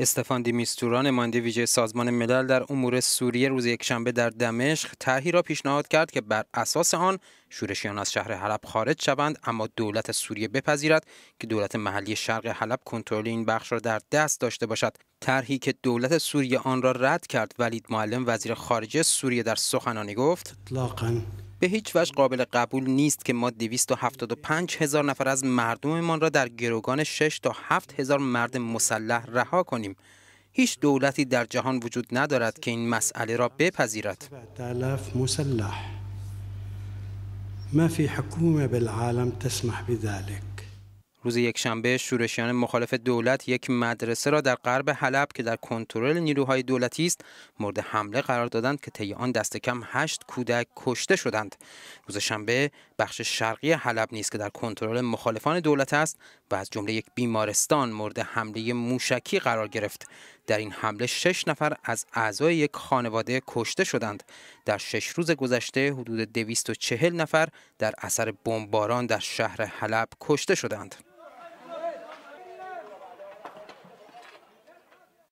استفان دیمیستورا نماینده ویژه سازمان ملل در امور سوریه روز یکشنبه در دمشق طرحی را پیشنهاد کرد که بر اساس آن شورشیان از شهر حلب خارج شوند اما دولت سوریه بپذیرد که دولت محلی شرق حلب کنترل این بخش را در دست داشته باشد طرحی که دولت سوریه آن را رد کرد ولید معلم وزیر خارجه سوریه در سخنانی گفت به هیچ وجه قابل قبول نیست که ما 275 هزار نفر از مردممان را در گروگان 6 تا 7 هزار مرد مسلح رها کنیم. هیچ دولتی در جهان وجود ندارد که این مسئله را بپذیرد. ما فی حکومه بالعالم تسمح بذلک روز یکشنبه شورشیان مخالف دولت یک مدرسه را در غرب حلب که در کنترل نیروهای دولتی است مورد حمله قرار دادند که طی آن دست کم هشت کودک کشته شدند روز شنبه بخش شرقی حلب نیز که در کنترل مخالفان دولت است و از جمله یک بیمارستان مورد حمله موشکی قرار گرفت در این حمله شش نفر از اعضای یک خانواده کشته شدند در شش روز گذشته حدود 240 نفر در اثر بمباران در شهر حلب کشته شدند